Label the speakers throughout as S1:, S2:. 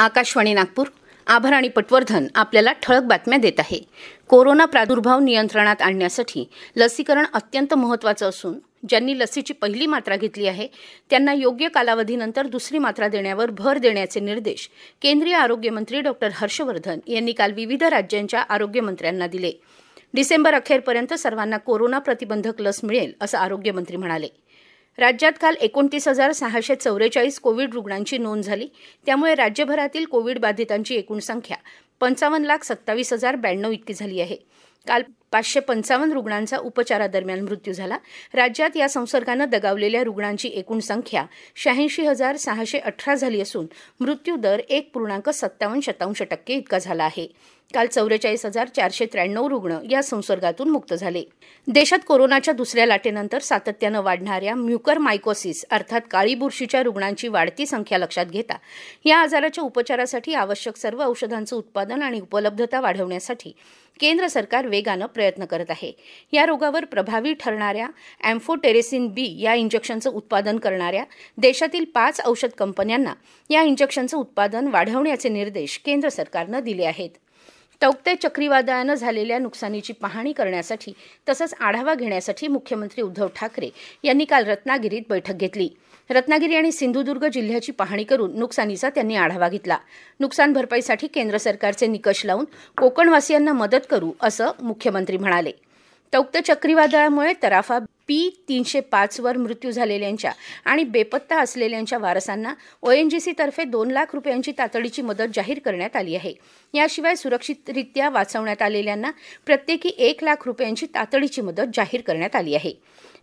S1: आकाशवाणी नागपूर आभार आणि पटवर्धन आपल्याला ठळक बातम्या देत आहे कोरोना प्रादुर्भाव नियंत्रणात आणण्यासाठी लसीकरण अत्यंत महत्वाचं असून ज्यांनी लसीची पहिली मात्रा घेतली आहे त्यांना योग्य कालावधीनंतर दुसरी मात्रा देण्यावर भर देण्याचे निर्देश केंद्रीय आरोग्यमंत्री डॉक्टर हर्षवर्धन यांनी काल विविध राज्यांच्या आरोग्यमंत्र्यांना दिले डिसेंबर अखेरपर्यंत सर्वांना कोरोना प्रतिबंधक लस मिळेल असं आरोग्यमंत्री म्हणाले राज्यात काल एकोणतीस हजार सहाशे चौवेचाळीस कोविड रुग्णांची नोंद झाली त्यामुळे राज्यभरातील कोविड बाधितांची एकूण संख्या पंचावन्न लाख सत्तावीस हजार ब्याण्णव इतकी झाली आहे काल पाचशे पंचावन्न रुग्णांचा उपचारादरम्यान मृत्यू झाला राज्यात या संसर्गानं दगावलेल्या रुग्णांची एकूण संख्या शहाऐंशी हजार सहाशे अठरा झाली असून मृत्यू दर एक पूर्णांक सत्तावन्न शतांश टक्के इतका झाला आहे काल चौवेचाळीस हजार चारशे त्र्याण्णव रुग्ण या संसर्गातून मुक्त झाले देशात कोरोनाच्या दुसऱ्या लाटेनंतर सातत्यानं वाढणाऱ्या म्युकर मायकोसिस अर्थात काळी बुरशीच्या रुग्णांची वाढती संख्या लक्षात घेता या आजाराच्या उपचारासाठी आवश्यक सर्व औषधांचं उत्पादन आणि उपलब्धता वाढवण्यासाठी केंद्र सरकार वेगानं प्रयत्न करत आहे या रोगावर प्रभावी ठरणाऱ्या अँफोटेरेसिन बी या इंजेक्शनचं उत्पादन करणाऱ्या देशातील पाच औषध कंपन्यांना या इंजेक्शनचं उत्पादन वाढवण्याचे निर्देश केंद्र सरकारनं दिले आहेत टौक्ते चक्रीवादळानं झालेल्या नुकसानीची पाहणी करण्यासाठी तसंच आढावा घेण्यासाठी मुख्यमंत्री उद्धव ठाकरे यांनी काल रत्नागिरीत बैठक घेतली रत्नागिरी आणि सिंधुदुर्ग जिल्ह्याची पाहणी करून नुकसानीचा त्यांनी आढावा घेतला नुकसान भरपाईसाठी केंद्र सरकारचे निकष लावून कोकणवासियांना मदत करू असं मुख्यमंत्री म्हणाले तौक्त चक्रीवादळामुळे तराफा पी तीनशे पाचवर मृत्यू झालेल्यांच्या आणि बेपत्ता असलेल्यांच्या वारसांना तर्फे दोन लाख रुपयांची तातडीची मदत जाहीर करण्यात आली आहे याशिवाय सुरक्षितरित्या वाचवण्यात आलेल्यांना प्रत्येकी एक लाख रुपयांची तातडीची मदत जाहीर करण्यात आली आहे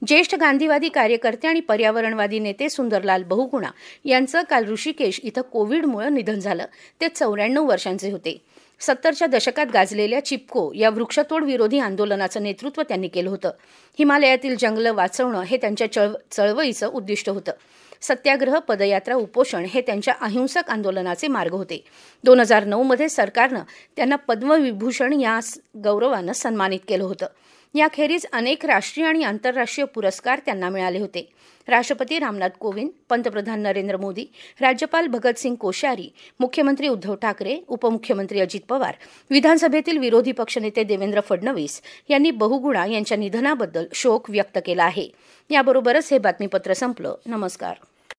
S1: ज्येष्ठ गांधीवादी कार्यकर्ते आणि पर्यावरणवादी नेते सुंदरलाल बहुगुणा यांचं काल ऋषिकेश इथं कोविडमुळे निधन झालं ते चौऱ्याण्णव वर्षांचे होते सत्तरच्या दशकात गाजलेल्या चिपको या वृक्षतोड विरोधी आंदोलनाचं नेतृत्व त्यांनी केलं होतं हिमालयातील जंगलं वाचवणं हे त्यांच्या चळव चळवळीचं उद्दिष्ट होतं सत्याग्रह पदयात्रा उपोषण हे त्यांच्या अहिंसक आंदोलनाचे मार्ग होते दोन हजार नऊमध्ये सरकारनं त्यांना पद्मविभूषण या गौरवानं सन्मानित केलं होतं याखेरीज अनेक राष्ट्रीय आणि आंतरराष्ट्रीय पुरस्कार त्यांना मिळाले होते राष्ट्रपती रामनाथ कोविंद पंतप्रधान नरेंद्र मोदी राज्यपाल भगतसिंग कोश्यारी मुख्यमंत्री उद्धव ठाकरे उपमुख्यमंत्री अजित पवार विधानसभेतील विरोधी पक्षनेते देवेंद्र फडणवीस यांनी बहुगुणा यांच्या निधनाबद्दल शोक व्यक्त केला आहे याबरोबरच हे बातमीपत्र संपलं नमस्कार